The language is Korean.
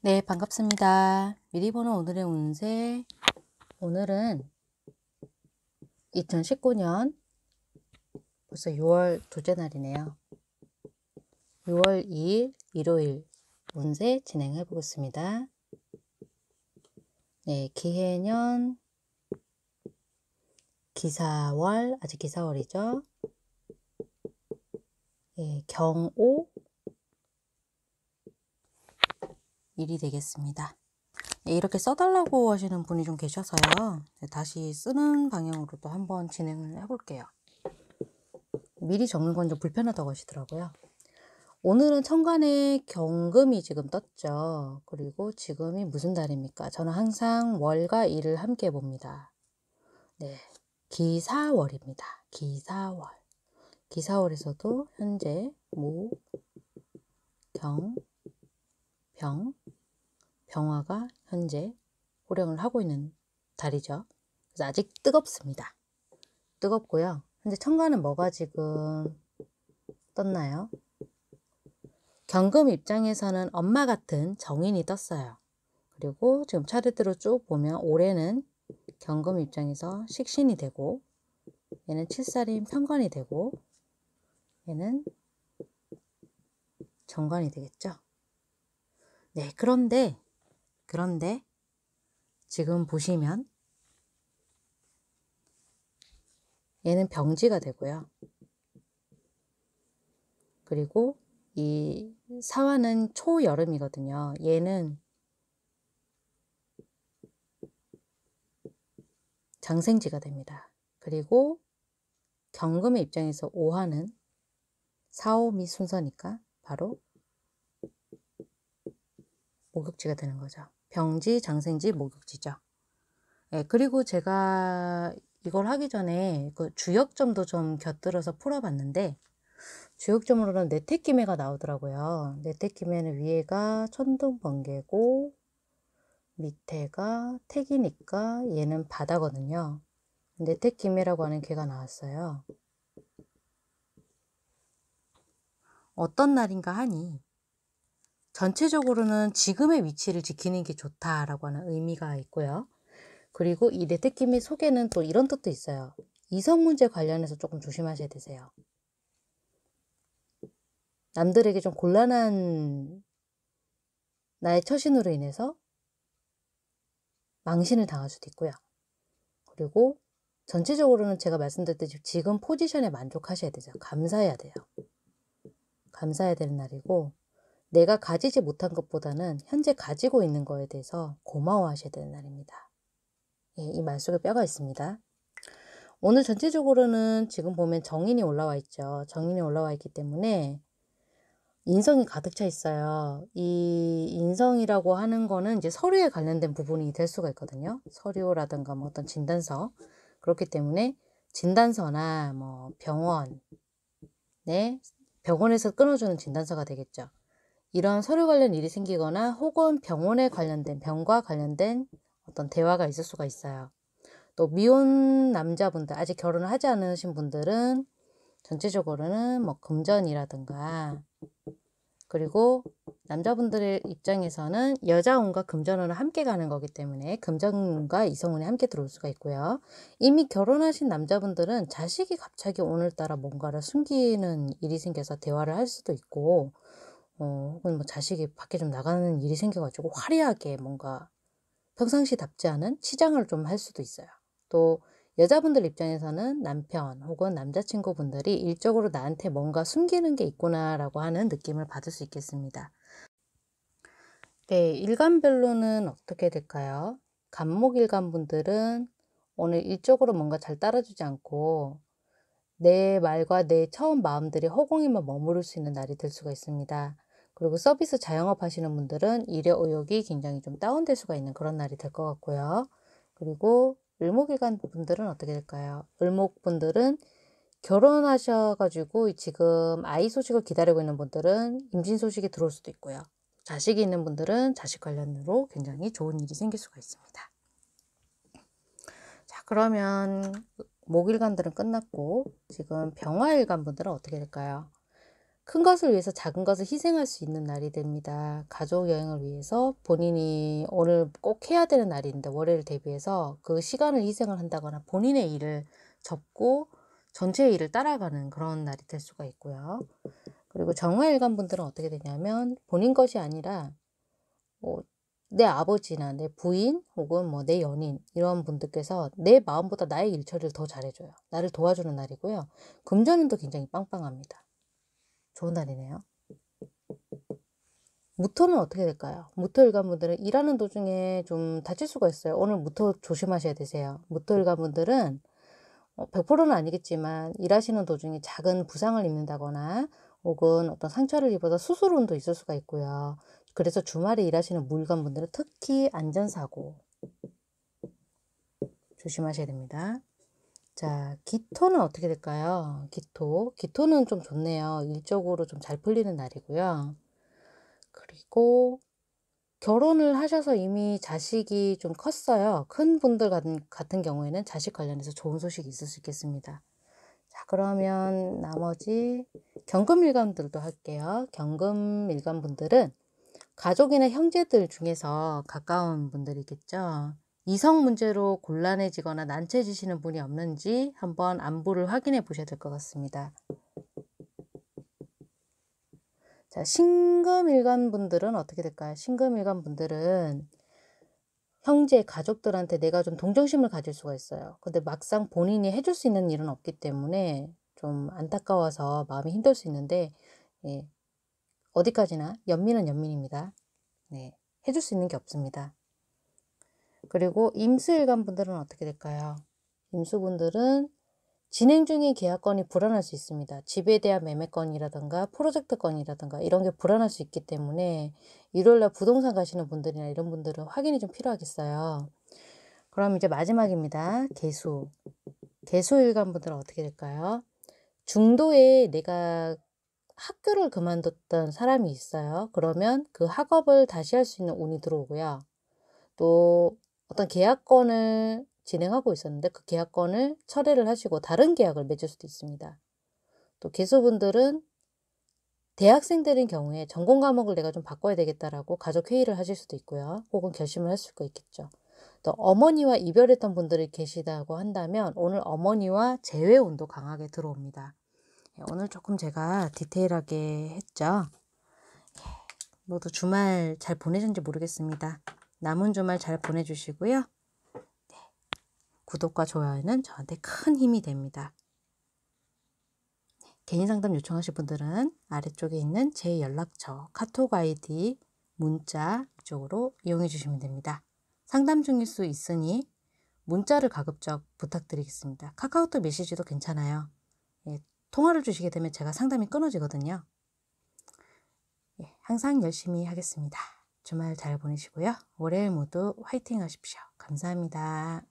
네, 반갑습니다. 미리 보는 오늘의 운세. 오늘은 2019년 벌써 6월 둘째 날이네요. 6월 2일 일요일 운세 진행해 보겠습니다. 네, 기해년 기사월 아직 기사월이죠. 네, 경오 일이 되겠습니다. 네, 이렇게 써달라고 하시는 분이 좀 계셔서요. 네, 다시 쓰는 방향으로 또 한번 진행을 해볼게요. 미리 적는 건 좀 불편하다고 하시더라고요. 오늘은 천간에 경금이 지금 떴죠. 그리고 지금이 무슨 달입니까? 저는 항상 월과 일을 함께 봅니다. 네. 기사월입니다. 기사월. 기사월에서도 현재 모, 경, 병, 경화가 현재 호령을 하고 있는 달이죠. 그래서 아직 뜨겁습니다. 뜨겁고요. 현재 천간은 뭐가 지금 떴나요? 경금 입장에서는 엄마 같은 정인이 떴어요. 그리고 지금 차례대로 쭉 보면 올해는 경금 입장에서 식신이 되고 얘는 칠살인 편관이 되고 얘는 정관이 되겠죠. 네, 그런데 그런데 지금 보시면 얘는 병지가 되고요. 그리고 이 사화는 초여름이거든요. 얘는 장생지가 됩니다. 그리고 경금의 입장에서 오화는 사오미 순서니까 바로 목욕지가 되는 거죠. 병지, 장생지, 목욕지죠. 예, 그리고 제가 이걸 하기 전에 그 주역점도 좀 곁들여서 풀어봤는데 주역점으로는 네택키해가 나오더라고요. 네택키해는 위에가 천둥번개고 밑에가 택이니까 얘는 바다거든요. 네택키해라고 하는 개가 나왔어요. 어떤 날인가 하니 전체적으로는 지금의 위치를 지키는 게 좋다라고 하는 의미가 있고요. 그리고 이 내특기 및속에는또 이런 뜻도 있어요. 이성 문제 관련해서 조금 조심하셔야 되세요. 남들에게 좀 곤란한 나의 처신으로 인해서 망신을 당할 수도 있고요. 그리고 전체적으로는 제가 말씀드렸듯이 지금 포지션에 만족하셔야 되죠. 감사해야 돼요. 감사해야 되는 날이고 내가 가지지 못한 것보다는 현재 가지고 있는 거에 대해서 고마워하셔야 되는 날입니다. 예, 이말 속에 뼈가 있습니다. 오늘 전체적으로는 지금 보면 정인이 올라와 있죠. 정인이 올라와 있기 때문에 인성이 가득 차 있어요. 이 인성이라고 하는 거는 이제 서류에 관련된 부분이 될 수가 있거든요. 서류라든가 뭐 어떤 진단서. 그렇기 때문에 진단서나 뭐 병원, 네, 병원에서 끊어주는 진단서가 되겠죠. 이런 서류 관련 일이 생기거나 혹은 병원에 관련된 병과 관련된 어떤 대화가 있을 수가 있어요. 또 미혼 남자분들 아직 결혼을 하지 않으신 분들은 전체적으로는 뭐 금전이라든가 그리고 남자분들의 입장에서는 여자운과 금전운을 함께 가는 거기 때문에 금전운과 이성운이 함께 들어올 수가 있고요. 이미 결혼하신 남자분들은 자식이 갑자기 오늘따라 뭔가를 숨기는 일이 생겨서 대화를 할 수도 있고 어, 혹은 뭐 자식이 밖에 좀 나가는 일이 생겨가지고 화려하게 뭔가 평상시답지 않은 치장을 좀 할 수도 있어요. 또 여자분들 입장에서는 남편 혹은 남자친구분들이 일적으로 나한테 뭔가 숨기는 게 있구나라고 하는 느낌을 받을 수 있겠습니다. 네, 일간별로는 어떻게 될까요? 간목일간 분들은 오늘 일적으로 뭔가 잘 따라주지 않고 내 말과 내 처음 마음들이 허공에만 머무를 수 있는 날이 될 수가 있습니다. 그리고 서비스 자영업 하시는 분들은 일의 의욕이 굉장히 좀 다운될 수가 있는 그런 날이 될 것 같고요. 그리고 을목일간 분들은 어떻게 될까요? 을목분들은 결혼하셔가지고 지금 아이 소식을 기다리고 있는 분들은 임신 소식이 들어올 수도 있고요. 자식이 있는 분들은 자식 관련으로 굉장히 좋은 일이 생길 수가 있습니다. 자, 그러면 목일간들은 끝났고 지금 병화일간 분들은 어떻게 될까요? 큰 것을 위해서 작은 것을 희생할 수 있는 날이 됩니다. 가족 여행을 위해서 본인이 오늘 꼭 해야 되는 날인데 월요일 대비해서 그 시간을 희생을 한다거나 본인의 일을 접고 전체의 일을 따라가는 그런 날이 될 수가 있고요. 그리고 정화일간 분들은 어떻게 되냐면 본인 것이 아니라 뭐내 아버지나 내 부인 혹은 뭐 내 연인 이런 분들께서 내 마음보다 나의 일처리를 더 잘해줘요. 나를 도와주는 날이고요. 금전운도 굉장히 빵빵합니다. 좋은 날이네요. 무토는 어떻게 될까요? 무토 일관분들은 일하는 도중에 좀 다칠 수가 있어요. 오늘 무토 조심하셔야 되세요. 무토 일관분들은 100%는 어, 아니겠지만 일하시는 도중에 작은 부상을 입는다거나 혹은 어떤 상처를 입어서 수술운도 있을 수가 있고요. 그래서 주말에 일하시는 무일관분들은 특히 안전사고 조심하셔야 됩니다. 자, 기토는 어떻게 될까요? 기토. 기토는 좀 좋네요. 일적으로 좀 잘 풀리는 날이고요. 그리고 결혼을 하셔서 이미 자식이 좀 컸어요. 큰 분들 같은, 같은 경우에는 자식 관련해서 좋은 소식이 있을 수 있겠습니다. 자, 그러면 나머지 경금일관들도 할게요. 경금일관 분들은 가족이나 형제들 중에서 가까운 분들이겠죠. 이성 문제로 곤란해지거나 난처해지시는 분이 없는지 한번 안부를 확인해 보셔야 될 것 같습니다. 자, 신금일간 분들은 어떻게 될까요? 신금일간 분들은 형제, 가족들한테 내가 좀 동정심을 가질 수가 있어요. 근데 막상 본인이 해줄 수 있는 일은 없기 때문에 좀 안타까워서 마음이 힘들 수 있는데, 예, 어디까지나 연민은 연민입니다. 네, 해줄 수 있는 게 없습니다. 그리고 임수일간 분들은 어떻게 될까요? 임수분들은 진행 중인 계약건이 불안할 수 있습니다. 집에 대한 매매건이라든가 프로젝트건이라든가 이런 게 불안할 수 있기 때문에 일요일날 부동산 가시는 분들이나 이런 분들은 확인이 좀 필요하겠어요. 그럼 이제 마지막입니다. 개수. 개수일간 분들은 어떻게 될까요? 중도에 내가 학교를 그만뒀던 사람이 있어요. 그러면 그 학업을 다시 할 수 있는 운이 들어오고요. 또 어떤 계약권을 진행하고 있었는데 그계약권을 철회를 하시고 다른 계약을 맺을 수도 있습니다. 또 개수분들은 대학생들인 경우에 전공 과목을 내가 좀 바꿔야 되겠다라고 가족 회의를 하실 수도 있고요. 혹은 결심을 할 수가 있겠죠. 또 어머니와 이별했던 분들이 계시다고 한다면 오늘 어머니와 재회운도 강하게 들어옵니다. 예, 오늘 조금 제가 디테일하게 했죠. 예, 모두 주말 잘 보내셨는지 모르겠습니다. 남은 주말 잘 보내주시고요. 네. 구독과 좋아요는 저한테 큰 힘이 됩니다. 네. 개인 상담 요청하실 분들은 아래쪽에 있는 제 연락처, 카톡 아이디, 문자 이쪽으로 이용해 주시면 됩니다. 상담 중일 수 있으니 문자를 가급적 부탁드리겠습니다. 카카오톡 메시지도 괜찮아요. 예, 통화를 주시게 되면 제가 상담이 끊어지거든요. 예, 항상 열심히 하겠습니다. 주말 잘 보내시고요. 월요일 모두 화이팅 하십시오. 감사합니다.